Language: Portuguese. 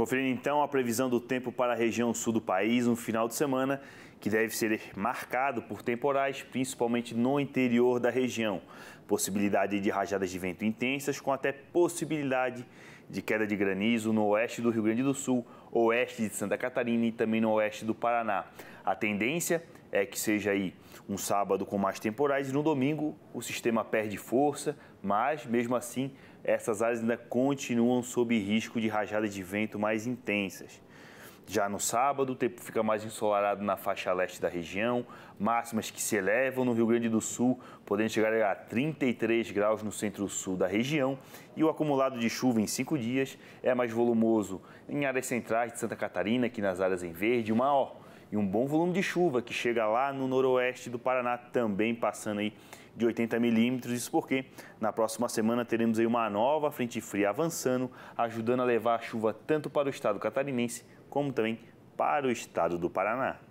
Conferindo então a previsão do tempo para a região sul do país, um final de semana que deve ser marcado por temporais, principalmente no interior da região. Possibilidade de rajadas de vento intensas, com até possibilidade de queda de granizo no oeste do Rio Grande do Sul, oeste de Santa Catarina e também no oeste do Paraná. A tendência é que seja aí um sábado com mais temporais e no domingo o sistema perde força, mas mesmo assim essas áreas ainda continuam sob risco de rajadas de vento mais intensas. Já no sábado, o tempo fica mais ensolarado na faixa leste da região, máximas que se elevam no Rio Grande do Sul, podendo chegar a 33 graus no centro-sul da região, e o acumulado de chuva em cinco dias é mais volumoso em áreas centrais de Santa Catarina, aqui nas áreas em verde, maior e um bom volume de chuva que chega lá no noroeste do Paraná, também passando aí de 80 milímetros. Isso porque na próxima semana teremos aí uma nova frente fria avançando, ajudando a levar a chuva tanto para o estado catarinense como também para o estado do Paraná.